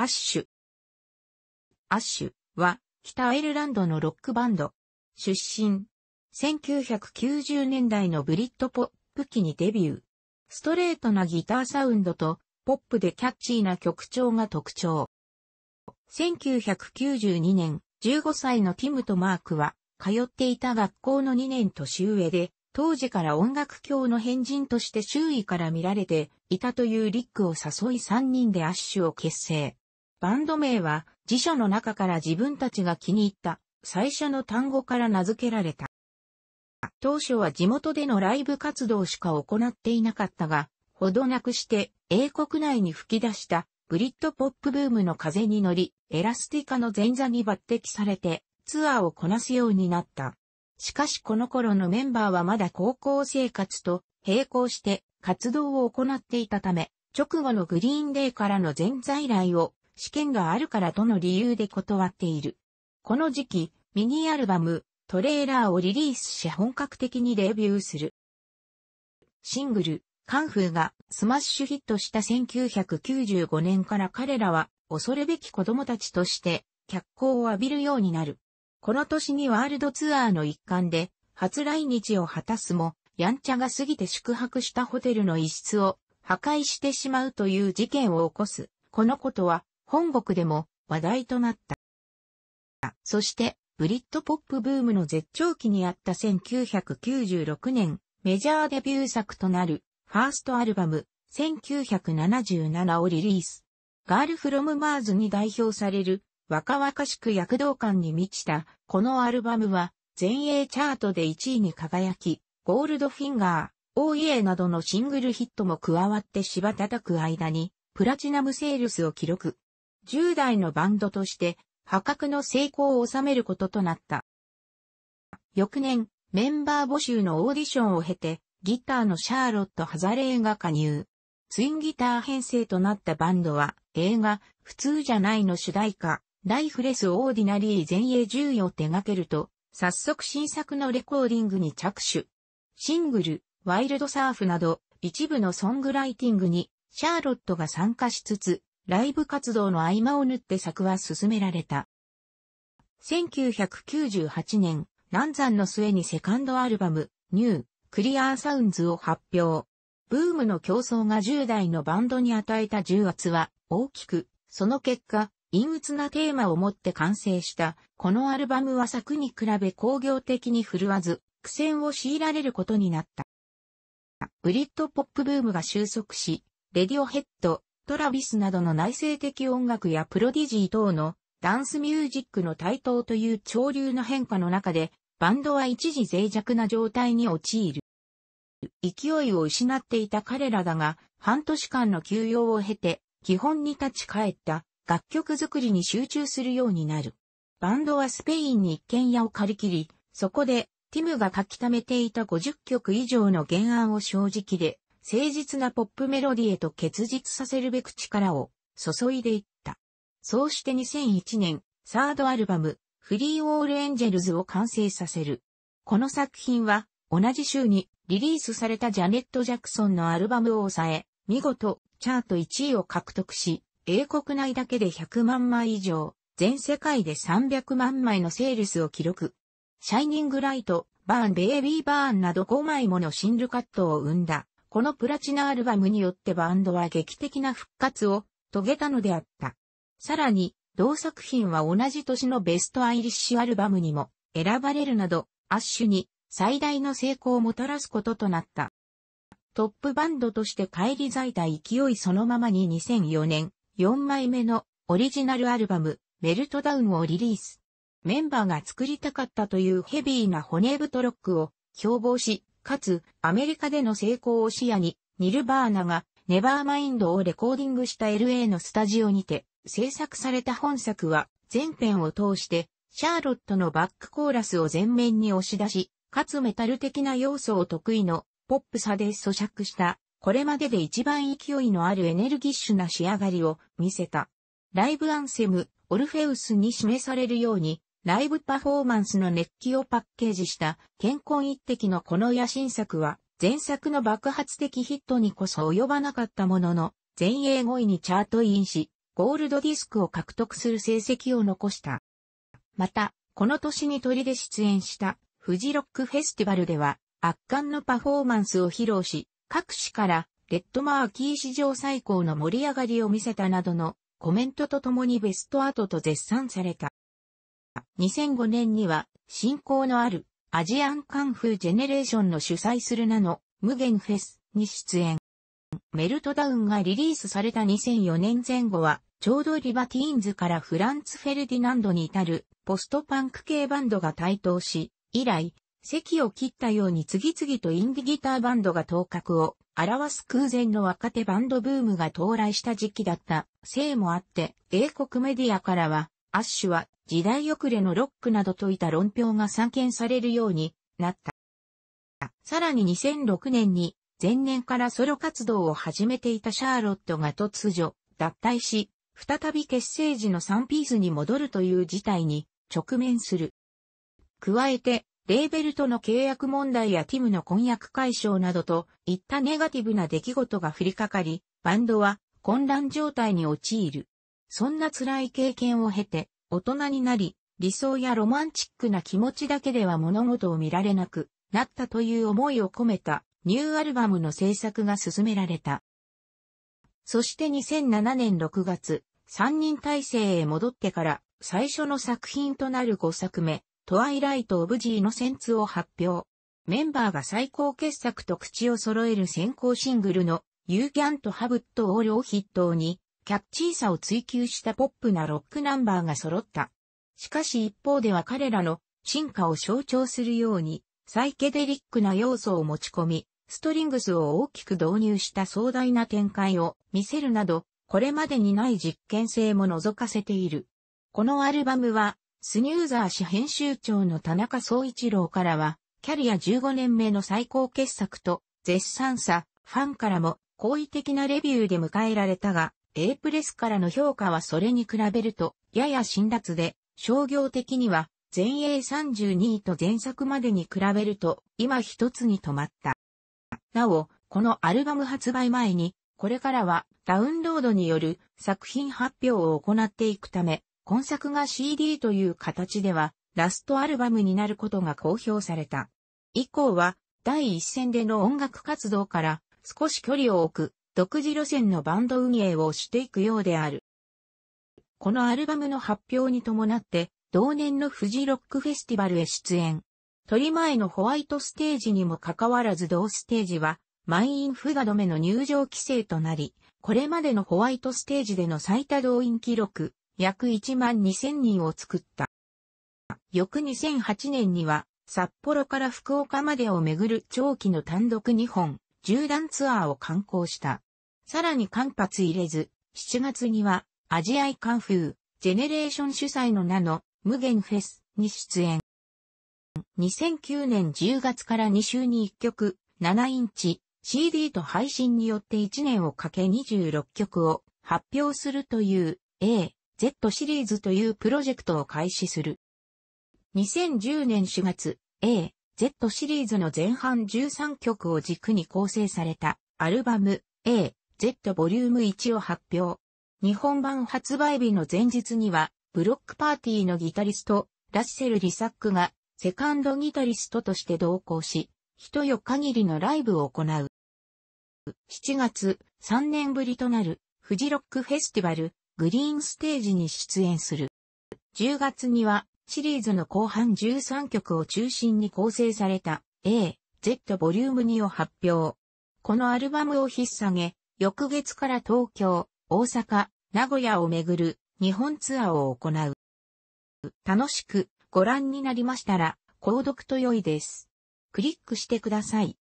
アッシュ。アッシュは北アイルランドのロックバンド。出身。1990年代のブリッドポップ期にデビュー。ストレートなギターサウンドとポップでキャッチーな曲調が特徴。1992年、15歳のティムとマークは、通っていた学校の2年年上で、当時から音楽教の変人として周囲から見られていたというリックを誘い3人でアッシュを結成。バンド名は辞書の中から自分たちが気に入った最初の単語から名付けられた。当初は地元でのライブ活動しか行っていなかったが、ほどなくして英国内に吹き出したブリッドポップブームの風に乗り、エラスティカの前座に抜擢されてツアーをこなすようになった。しかしこの頃のメンバーはまだ高校生活と並行して活動を行っていたため、直後のグリーンデーからの全在来を試験があるからとの理由で断っている。この時期、ミニアルバム、トレーラーをリリースし本格的にデビューする。シングル、カンフーがスマッシュヒットした1995年から彼らは恐るべき子供たちとして脚光を浴びるようになる。この年にワールドツアーの一環で初来日を果たすも、やんちゃが過ぎて宿泊したホテルの一室を破壊してしまうという事件を起こす。このことは本国でも話題となった。そして、ブリッドポップブームの絶頂期にあった1996年、メジャーデビュー作となる、ファーストアルバム、1977をリリース。ガールフロムマーズに代表される、若々しく躍動感に満ちた、このアルバムは、全英チャートで1位に輝き、ゴールドフィンガー、イエーなどのシングルヒットも加わって芝叩く間に、プラチナムセールスを記録。10代のバンドとして破格の成功を収めることとなった。翌年、メンバー募集のオーディションを経て、ギターのシャーロット・ハザレーが加入。ツインギター編成となったバンドは、映画、普通じゃないの主題歌、ライフレス・オーディナリー前衛10位を手掛けると、早速新作のレコーディングに着手。シングル、ワイルドサーフなど、一部のソングライティングに、シャーロットが参加しつつ、ライブ活動の合間を縫って作は進められた。1998年、南山の末にセカンドアルバム、ニュー、クリアーサウンズを発表。ブームの競争が10代のバンドに与えた重圧は大きく、その結果、陰鬱なテーマを持って完成した、このアルバムは作に比べ工業的に振るわず、苦戦を強いられることになった。ブリッドポップブームが収束し、レディオヘッド、トラビスなどの内省的音楽やプロディジー等のダンスミュージックの台頭という潮流の変化の中で、バンドは一時脆弱な状態に陥る。勢いを失っていた彼らだが、半年間の休養を経て、基本に立ち返った楽曲作りに集中するようになる。バンドはスペインに一軒家を借り切り、そこでティムが書き溜めていた50曲以上の原案を正直で誠実なポップメロディへと結実させるべく力を注いでいった。そうして2001年、サードアルバム、フリーオールエンジェルズを完成させる。この作品は、同じ週にリリースされたジャネット・ジャクソンのアルバムを抑え、見事、チャート1位を獲得し、英国内だけで100万枚以上、全世界で300万枚のセールスを記録。シャイニングライト、バーンベイビーバーンなど5枚ものシングルカットを生んだこのプラチナアルバムによってバンドは劇的な復活を遂げたのであった。さらに、同作品は同じ年のベストアイリッシュアルバムにも選ばれるなど、アッシュに最大の成功をもたらすこととなった。トップバンドとして返り咲いた勢いそのままに2004年4枚目のオリジナルアルバムメルトダウンをリリース。メンバーが作りたかったというヘビーな骨太ロックを標榜し、かつ、アメリカでの成功を視野に、ニルバーナが、ネバーマインドをレコーディングした LA のスタジオにて、制作された本作は、全編を通して、シャーロットのバックコーラスを前面に押し出し、かつメタル的な要素を得意の、ポップさで咀嚼した、これまでで一番勢いのあるエネルギッシュな仕上がりを見せた。ライブアンセム、オルフェウスに示されるように、ライブパフォーマンスの熱気をパッケージした健康一滴のこの野心作は前作の爆発的ヒットにこそ及ばなかったものの前衛5位にチャートインしゴールドディスクを獲得する成績を残した。また、この年に鳥で出演したフジロックフェスティバルでは圧巻のパフォーマンスを披露し各紙からレッドマーキー史上最高の盛り上がりを見せたなどのコメントとともにベストアートと絶賛された。2005年には、信仰のある、アジアンカンフージェネレーションの主催する名の、無限フェスに出演。メルトダウンがリリースされた2004年前後は、ちょうどリバティーンズからフランツ・フェルディナンドに至る、ポストパンク系バンドが台頭し、以来、席を切ったように次々とインディギターバンドが頭角を表す空前の若手バンドブームが到来した時期だったせいもあって、英国メディアからはアッシュは時代遅れのロックなどといた論評が散見されるようになった。さらに2006年に前年からソロ活動を始めていたシャーロットが突如脱退し、再び結成時の3ピースに戻るという事態に直面する。加えて、レーベルとの契約問題やティムの婚約解消などといったネガティブな出来事が降りかかり、バンドは混乱状態に陥る。そんな辛い経験を経て、大人になり、理想やロマンチックな気持ちだけでは物事を見られなくなったという思いを込めたニューアルバムの制作が進められた。そして2007年6月、3人体制へ戻ってから最初の作品となる5作目、トワイライト・オブ・ジー・のセンツを発表。メンバーが最高傑作と口を揃える先行シングルのユーギャンとハブット・オールを筆頭に、キャッチーさを追求したポップなロックナンバーが揃った。しかし一方では彼らの進化を象徴するように、サイケデリックな要素を持ち込み、ストリングスを大きく導入した壮大な展開を見せるなど、これまでにない実験性も覗かせている。このアルバムは、スニューザー氏編集長の田中総一郎からは、キャリア15年目の最高傑作と、絶賛さ、ファンからも好意的なレビューで迎えられたが、A プレスからの評価はそれに比べると、やや辛辣で、商業的には、前衛32位と前作までに比べると、今一つに止まった。なお、このアルバム発売前に、これからはダウンロードによる作品発表を行っていくため、今作が CD という形では、ラストアルバムになることが公表された。以降は、第一線での音楽活動から少し距離を置く独自路線のバンド運営をしていくようである。このアルバムの発表に伴って、同年のフジロックフェスティバルへ出演。取り前のホワイトステージにもかかわらず同ステージは、満員不可止めの入場規制となり、これまでのホワイトステージでの最多動員記録、約1万2000人を作った。翌2008年には、札幌から福岡までをめぐる長期の単独2本、縦断ツアーを観行した。さらに間髪入れず、7月には、アジアイカンフー、ジェネレーション主催の名の、無限フェスに出演。2009年10月から2週に1曲、7インチ、CD と配信によって1年をかけ26曲を発表するという A、Z シリーズというプロジェクトを開始する。2010年4月、A、Z シリーズの前半13曲を軸に構成されたアルバム A、Z ボリューム1を発表。日本版発売日の前日には、ブロックパーティーのギタリスト、ラッセル・リサックが、セカンドギタリストとして同行し、一夜限りのライブを行う。7月、3年ぶりとなる、フジロックフェスティバル、グリーンステージに出演する。10月には、シリーズの後半13曲を中心に構成された、A、Z ボリューム2を発表。このアルバムを引っ提げ、翌月から東京、大阪、名古屋をめぐる日本ツアーを行う。楽しくご覧になりましたら、購読と良いです。クリックしてください。